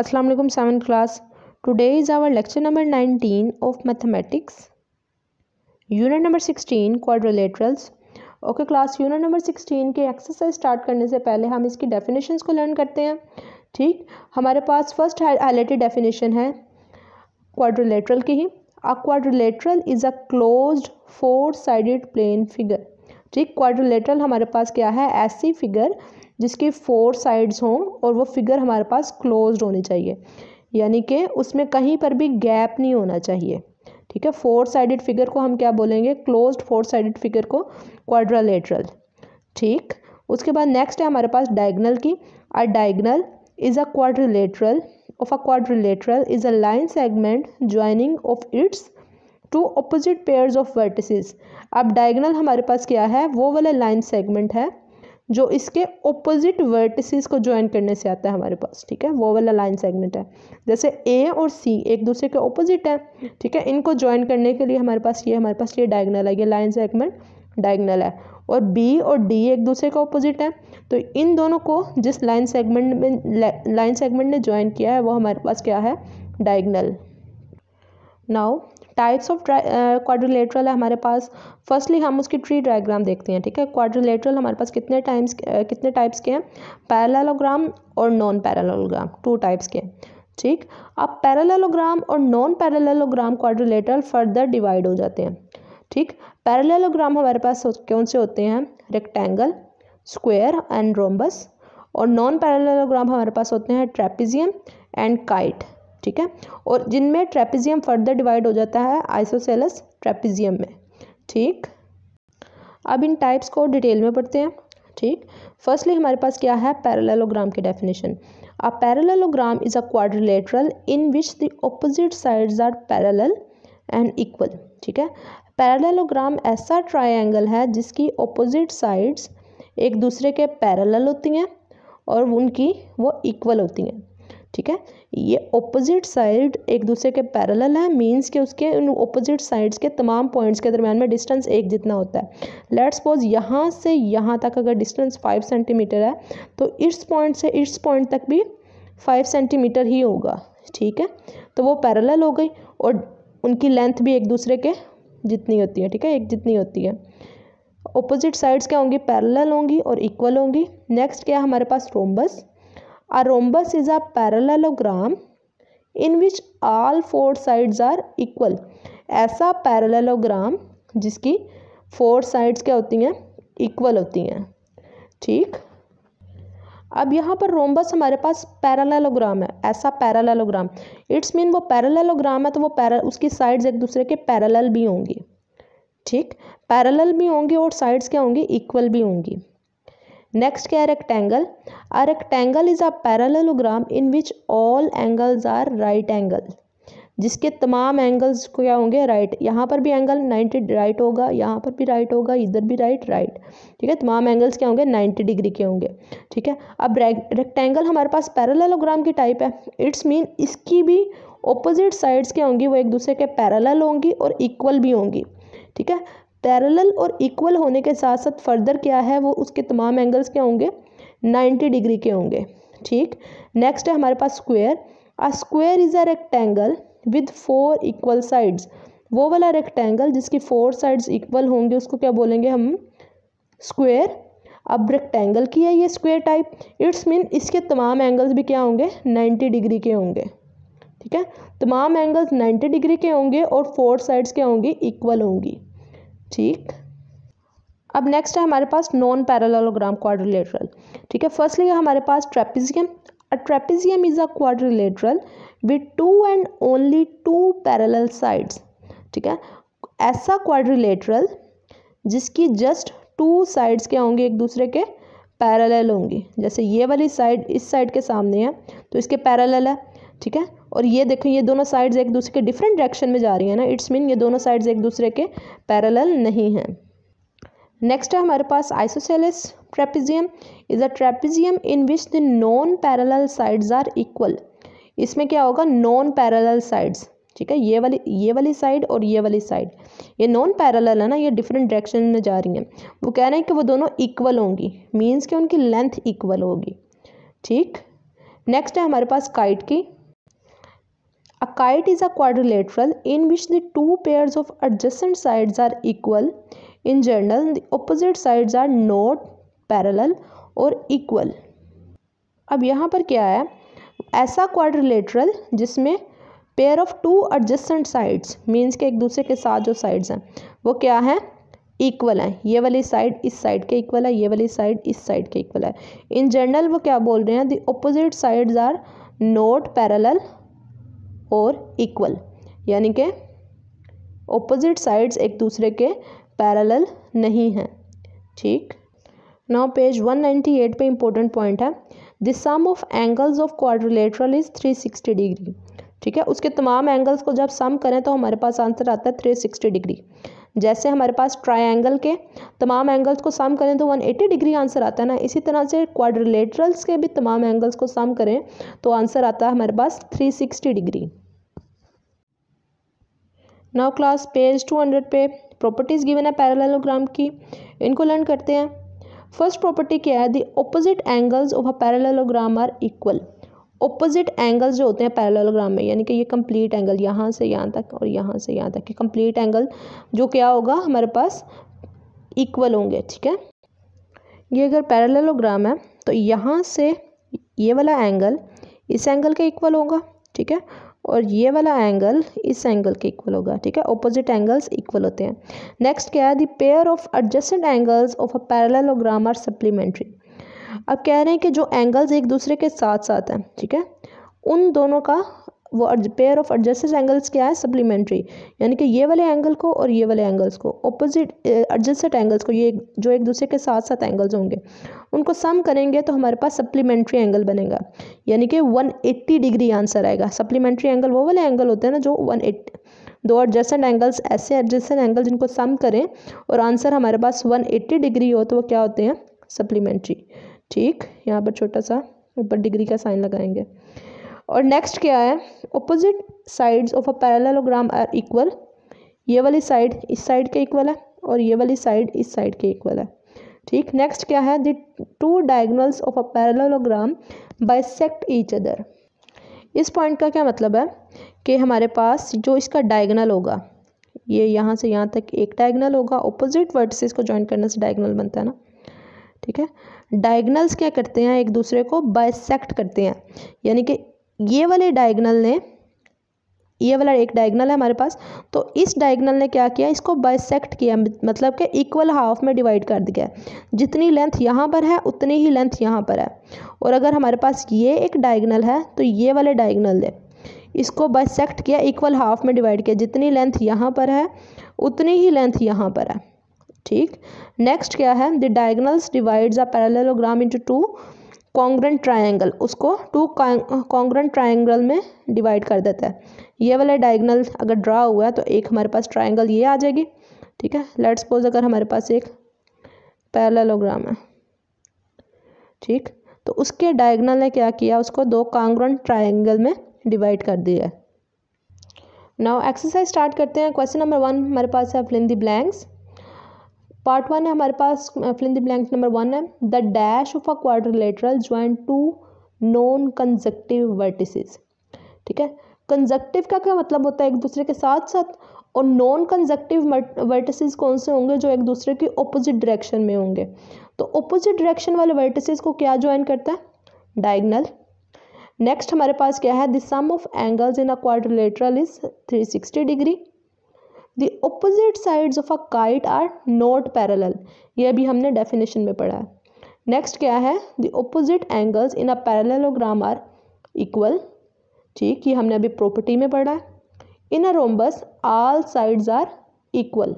अस्सलाम वालेकुम seven class today is our lecture number nineteen of mathematics unit number sixteen quadrilaterals okay class unit number sixteen के exercise start करने से पहले हम इसकी डेफिनेशंस को लर्न करते हैं ठीक हमारे पास फर्स्ट हाईलाइटेड डेफिनेशन है क्वाड्रोलेट्रल की ही a quadrilateral is a closed four sided plane figure ठीक क्वाड्रोलेट्रल हमारे पास क्या है ऐसी फिगर जिसकी फोर साइड्स हों और वो फिगर हमारे पास क्लोज होनी चाहिए यानी कि उसमें कहीं पर भी गैप नहीं होना चाहिए ठीक है फोर साइडेड फिगर को हम क्या बोलेंगे क्लोज्ड फोर साइडेड फिगर को क्वाड्रालेटरल ठीक उसके बाद नेक्स्ट है हमारे पास डायगनल की a diagonal is a quadrilateral of a quadrilateral is a line segment joining of its two opposite pairs of vertices अब डायगनल हमारे पास क्या है वो वाला लाइन सेगमेंट है जो इसके ओपोजिट वर्टिसेस को ज्वाइन करने से आता है हमारे पास ठीक है वो वाला लाइन सेगमेंट है जैसे ए और सी एक दूसरे के ओपोजिट है ठीक है इनको ज्वाइन करने के लिए हमारे पास ये हमारे पास ये डायगनल है ये लाइन सेगमेंट डायगनल है और बी और डी एक दूसरे का ऑपोजिट है तो इन दोनों को जिस लाइन सेगमेंट में लाइन सेगमेंट ने ज्वाइन किया है वो हमारे पास क्या है diagonal now types of quadrilateral है हमारे पास फर्स्टली हम उसकी ट्री डायग्राम देखते हैं ठीक है क्वाड्रिलेटरल हमारे पास कितने टाइम्स कितने टाइप्स के हैं पैरालोग्राम और नॉन पैरालोग्राम टू टाइप्स के ठीक अब पैरालोग्राम और non parallelogram quadrilateral further divide हो जाते हैं ठीक पैरालोग्राम हमारे पास कौन से होते हैं रेक्टेंगल स्क्वेयर एंड रोम्बस और नॉन पैरालोग्राम हमारे पास होते हैं ट्रेपिजियम एंड काइट ठीक है और जिनमें ट्रेपिजियम फर्दर डिवाइड हो जाता है आइसोसेलस ट्रेपिजियम में ठीक अब इन टाइप्स को डिटेल में पढ़ते हैं ठीक फर्स्टली हमारे पास क्या है पैरेललोग्राम की definition a parallelogram is a quadrilateral in which the opposite sides are parallel and equal ठीक है पैरेललोग्राम ऐसा ट्रायंगल है जिसकी ऑपोजिट साइड्स एक दूसरे के पैरेलल होती हैं और उनकी वो इक्वल होती हैं ठीक है ये ओपोजिट साइड एक दूसरे के पैरेलल है मींस के उसके उन ओपोजिट साइड्स के तमाम पॉइंट्स के दरमियान में डिस्टेंस एक जितना होता है लेट सपोज यहाँ से यहाँ तक अगर डिस्टेंस फाइव सेंटीमीटर है तो इस पॉइंट से इस पॉइंट तक भी फाइव सेंटीमीटर ही होगा ठीक है तो वो पैरेलल हो गई और उनकी लेंथ भी एक दूसरे के जितनी होती है ठीक है एक जितनी होती है ओपोजिट साइड्स क्या होंगी पैरेलल होंगी और इक्वल होंगी नेक्स्ट क्या हमारे पास rhombus A rhombus is a parallelogram in which all four sides are equal. ऐसा parallelogram जिसकी फोर साइड्स क्या होती हैं इक्वल होती हैं ठीक अब यहाँ पर रोमबस हमारे पास पैरालेलोग्राम है ऐसा पैरालेलोग्राम इट्स मीन वो पैरालेलोग्राम है तो वो पैरा उसकी साइड्स एक दूसरे के पैरेलल भी होंगी ठीक पैरेलल भी होंगी और साइड्स क्या होंगी इक्वल भी होंगी नेक्स्ट क्या है rectangle a rectangle is a parallelogram in which all angles are right angle जिसके तमाम एंगल्स को क्या होंगे राइट यहाँ पर भी एंगल 90 राइट होगा यहाँ पर भी राइट होगा इधर भी राइट राइट ठीक है तमाम एंगल्स क्या होंगे 90 डिग्री के होंगे ठीक है अब रेक्टेंगल हमारे पास पैरेललोग्राम की टाइप है इट्स मीन इसकी भी ऑपोजिट साइड्स क्या होंगी वो एक दूसरे के पैरेलल होंगी और इक्वल भी होंगी ठीक है पैरेलल और इक्वल होने के साथ साथ फर्दर क्या है वो उसके तमाम एंगल्स क्या होंगे 90 डिग्री के होंगे ठीक नेक्स्ट है हमारे पास square a square is a rectangle with four equal sides वो वाला रेक्टेंगल जिसकी फोर साइड्स इक्वल होंगे उसको क्या बोलेंगे हम स्क्वेयर अब रेक्टेंगल की है ये स्क्वेयर टाइप इट्स मीन इसके तमाम एंगल्स भी क्या होंगे 90 डिग्री के होंगे ठीक है तमाम एंगल्स 90 डिग्री के होंगे और फोर साइड्स क्या होंगी इक्वल होंगी ठीक अब नेक्स्ट है हमारे पास नॉन पैरालोग्राम क्वाड्रिलेटरल ठीक है फर्स्टली हमारे पास trapezium a trapezium is a quadrilateral with two and only two parallel sides ठीक है ऐसा क्वाड्रिलेटरल जिसकी जस्ट टू साइड्स क्या होंगी एक दूसरे के पैरेलल होंगी जैसे ये वाली साइड इस साइड के सामने है तो इसके पैरेलल है ठीक है और ये देखें ये दोनों साइड्स एक दूसरे के डिफरेंट डायरेक्शन में जा रही है ना इट्स मीन ये दोनों साइड्स एक दूसरे के पैरेलल नहीं हैं नेक्स्ट है हमारे पास isosceles trapezium is a trapezium in which the non parallel sides are equal इसमें क्या होगा नॉन पैरेलल साइड्स ठीक है ये वाली ये वाली साइड और ये वाली साइड ये नॉन पैरेलल है ना ये डिफरेंट डायरेक्शन में जा रही हैं वो कह रहे हैं कि वो दोनों इक्वल होंगी मीन्स कि उनकी लेंथ इक्वल होगी ठीक नेक्स्ट है हमारे पास काइट की A kite is a quadrilateral in which the two pairs of adjacent sides are equal. In general, the opposite sides are not parallel or equal. अब यहाँ पर क्या है ऐसा क्वाड्रिलेटरल जिसमें pair of two adjacent sides means के एक दूसरे के साथ जो साइड्स हैं वो क्या है इक्वल हैं ये वाली साइड इस साइड के इक्वल है ये वाली साइड इस साइड के इक्वल है इन जनरल वो क्या बोल रहे हैं the opposite sides are not parallel और इक्वल यानी कि ओपोजिट साइड्स एक दूसरे के पैरेलल नहीं हैं ठीक नाउ पेज 198 पे इंपॉर्टेंट पॉइंट है the sum of angles of quadrilateral is 360 degree ठीक है उसके तमाम एंगल्स को जब सम करें तो हमारे पास आंसर आता है 360 डिग्री जैसे हमारे पास ट्राइंगल के तमाम एंगल्स को सम करें तो 180 डिग्री आंसर आता है ना इसी तरह से क्वाड्रिलेटरल्स के भी तमाम एंगल्स को सम करें तो आंसर आता है हमारे पास 360 डिग्री नाउ क्लास पेज 200 पे प्रॉपर्टीज़ गिवन है पैरेललोग्राम की इनको लर्न करते हैं फर्स्ट प्रॉपर्टी क्या है the opposite angles of a parallelogram are equal opposite angle जो होते हैं पैरेललोग्राम में यानी कि ये कंप्लीट एंगल यहाँ से यहाँ तक और यहाँ से यहाँ तक ये कंप्लीट एंगल जो क्या होगा हमारे पास इक्वल होंगे ठीक है ये अगर पैरेललोग्राम है तो यहाँ से ये वाला एंगल इस एंगल के इक्वल होगा ठीक है और ये वाला एंगल इस एंगल के इक्वल होगा ठीक है ओपोजिट एंगल्स इक्वल होते हैं नेक्स्ट क्या है the pair of adjacent angles of a parallelogram are supplementary अब कह रहे हैं कि जो एंगल्स एक दूसरे के साथ साथ हैं ठीक है उन दोनों का वो पेयर ऑफ एडजस्टेड एंगल्स क्या है सप्लीमेंट्री यानी कि ये वाले एंगल को और ये वाले एंगल्स को ऑपोजिट एडजस्टेड एंगल्स को ये जो एक दूसरे के साथ साथ एंगल्स होंगे उनको सम करेंगे तो हमारे पास सप्लीमेंट्री एंगल बनेगा यानी कि 180 डिग्री आंसर आएगा सप्लीमेंट्री एंगल वो वाले एंगल होते हैं ना जो वन दो एडजस्टेंट एंगल्स ऐसे एडजस्टेंट एंगल जिनको सम करें और आंसर हमारे पास वन डिग्री हो तो वो क्या होते हैं सप्लीमेंट्री ठीक यहाँ पर छोटा सा ऊपर डिग्री का साइन लगाएंगे और नेक्स्ट क्या है opposite sides of a parallelogram are equal ये वाली साइड इस साइड के इक्वल है और ये वाली साइड इस साइड के इक्वल है ठीक नेक्स्ट क्या है the two diagonals of a parallelogram bisect each other इस पॉइंट का क्या मतलब है कि हमारे पास जो इसका डायगनल होगा ये यहाँ से यहाँ तक एक डायगनल होगा ऑपोजिट वर्टिसेस को ज्वाइन करने से डायगनल बनता है ना ठीक है डायगनल्स क्या करते हैं एक दूसरे को बाइसेक्ट करते हैं यानी कि ये वाले डायगनल ने ये वाला एक डायगनल है हमारे पास तो इस डायगनल ने क्या किया इसको बाइसेक्ट किया मतलब कि इक्वल हाफ में डिवाइड कर दिया जितनी लेंथ यहाँ पर है उतनी ही लेंथ यहाँ पर है और अगर हमारे पास ये एक डायगनल है तो ये वाले डायगनल ने इसको बाइसेक्ट किया इक्वल हाफ में डिवाइड किया जितनी लेंथ यहाँ पर है उतनी ही लेंथ यहाँ पर है ठीक नेक्स्ट क्या है the diagonals divides a parallelogram into two congruent triangle उसको टू कॉन्ग्रेंट ट्राइंगल में डिवाइड कर देता है ये वाला डायगनल अगर ड्रा हुआ है तो एक हमारे पास ट्राइंगल ये आ जाएगी ठीक है लेट्स सपोज अगर हमारे पास एक पैरेललोग्राम है ठीक तो उसके डायगनल ने क्या किया उसको दो कॉन्ग्रेंट ट्राइंगल में डिवाइड कर दिया है नाउ एक्सरसाइज स्टार्ट करते हैं क्वेश्चन नंबर वन हमारे पास है fill in the blanks part one है हमारे पास fill the blank number one है the dash of a quadrilateral join two non conjunctive vertices ठीक है कंजक्टिव का क्या मतलब होता है एक दूसरे के साथ साथ और नॉन कंजक्टिव वर्टिसेस कौन से होंगे जो एक दूसरे के ऑपोजिट डायरेक्शन में होंगे तो ऑपोजिट डायरेक्शन वाले वर्टिसेस को क्या ज्वाइन करता है डायगनल नेक्स्ट हमारे पास क्या है the sum of angles in a quadrilateral is sixty degree the opposite sides of a kite are not parallel ये अभी हमने डेफिनेशन में पढ़ा है नेक्स्ट क्या है the opposite angles in a parallelogram are equal ठीक ये हमने अभी प्रॉपर्टी में पढ़ा है in a rhombus all sides are equal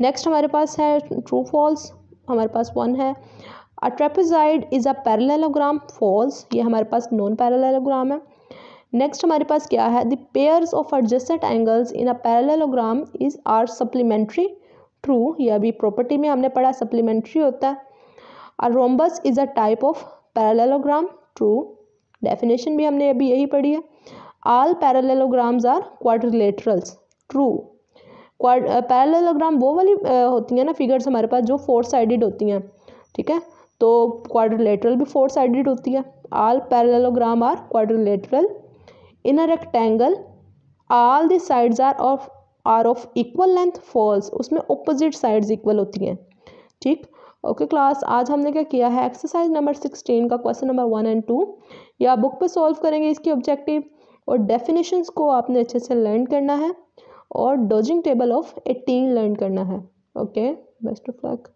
next हमारे पास है ट्रू फॉल्स हमारे पास वन है a trapezoid is a parallelogram false ये हमारे पास नॉन पैरेललोग्राम है नेक्स्ट हमारे पास क्या है the pairs of adjusted angles in a parallelogram is are supplementary true यह अभी प्रॉपर्टी में हमने पढ़ा सप्लीमेंट्री होता है a rhombus is a type of parallelogram true definition भी हमने अभी यही पढ़ी है all parallelograms are quadrilaterals true parallelogram वो वाली होती हैं ना फिगर्स हमारे पास जो फोर साइडेड होती हैं ठीक है तो क्वाड्रिलेटरल भी फोर साइडेड होती है all parallelogram are quadrilateral in a rectangle all the sides are of are of equal length false उसमें opposite sides equal होती हैं ठीक ओके okay, क्लास आज हमने क्या किया है एक्सरसाइज नंबर सिक्सटीन का question number one and two या बुक पे सॉल्व करेंगे इसकी ऑब्जेक्टिव और डेफिनेशंस को आपने अच्छे से लर्न करना है और डोजिंग टेबल ऑफ एटीन लर्न करना है ओके बेस्ट ऑफ लक